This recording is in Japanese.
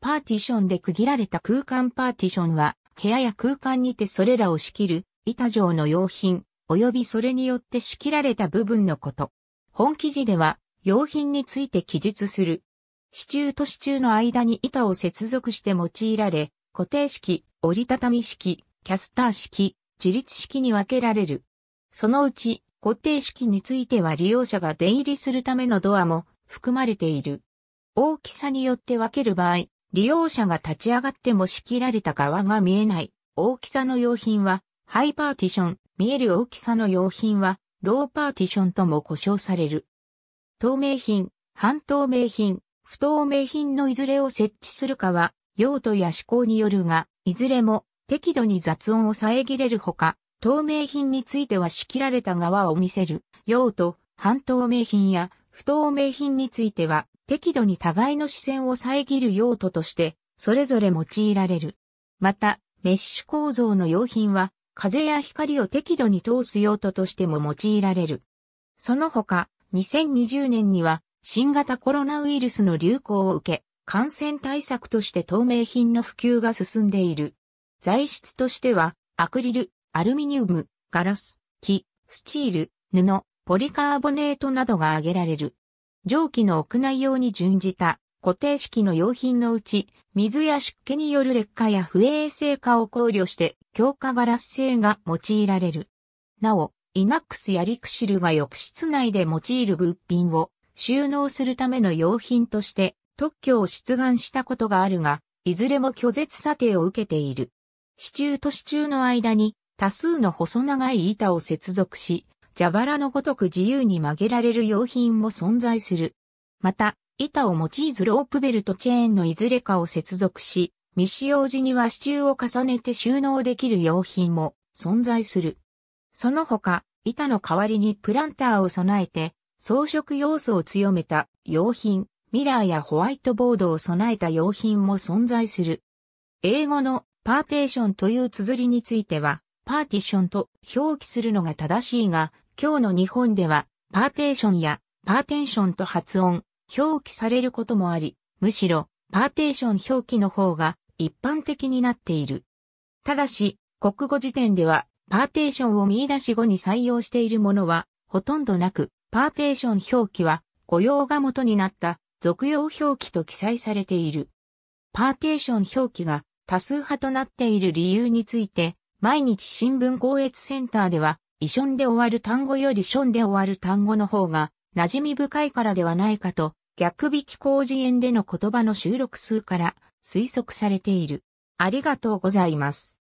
パーティションで区切られた空間パーティションは、部屋や空間にてそれらを仕切る、板状の用品、及びそれによって仕切られた部分のこと。本記事では、用品について記述する。支柱と支柱の間に板を接続して用いられ、固定式、折りたたみ式、キャスター式、自立式に分けられる。そのうち、固定式については利用者が出入りするためのドアも含まれている。大きさによって分ける場合、利用者が立ち上がっても仕切られた側が見えない大きさの用品はハイパーティション、見える大きさの用品はローパーティションとも呼称される。透明品、半透明品、不透明品のいずれを設置するかは用途や思考によるが、いずれも適度に雑音を遮れるほか、透明品については仕切られた側を見せる用途、半透明品や不透明品については適度に互いの視線を遮る用途として、それぞれ用いられる。また、メッシュ構造の用品は、風や光を適度に通す用途としても用いられる。その他、2020年には、新型コロナウイルスの流行を受け、感染対策として透明品の普及が進んでいる。材質としては、アクリル、アルミニウム、ガラス、木、スチール、布、ポリカーボネートなどが挙げられる。蒸気の屋内用に準じた固定式の用品のうち、水や湿気による劣化や不衛生化を考慮して強化ガラス製が用いられる。なお、イナックスやリクシルが浴室内で用いる物品を収納するための用品として特許を出願したことがあるが、いずれも拒絶査定を受けている。支柱と支柱の間に多数の細長い板を接続し、蛇腹のごとく自由に曲げられる用品も存在する。また、板を用いずロープベルとチェーンのいずれかを接続し、未使用時には支柱を重ねて収納できる用品も存在する。その他、板の代わりにプランターを備えて、装飾要素を強めた用品、ミラーやホワイトボードを備えた用品も存在する。英語のパーテーションという綴りについては、パーティションと表記するのが正しいが、今日の日本では、パーテーションやパーテンションと発音、表記されることもあり、むしろ、パーテーション表記の方が一般的になっている。ただし、国語辞典では、パーテーションを見出し後に採用しているものは、ほとんどなく、パーテーション表記は、雇用が元になった、俗用表記と記載されている。パーテーション表記が多数派となっている理由について、毎日新聞公閲センターでは、異ションで終わる単語よりションで終わる単語の方が馴染み深いからではないかと、逆引き工事園での言葉の収録数から推測されている。ありがとうございます。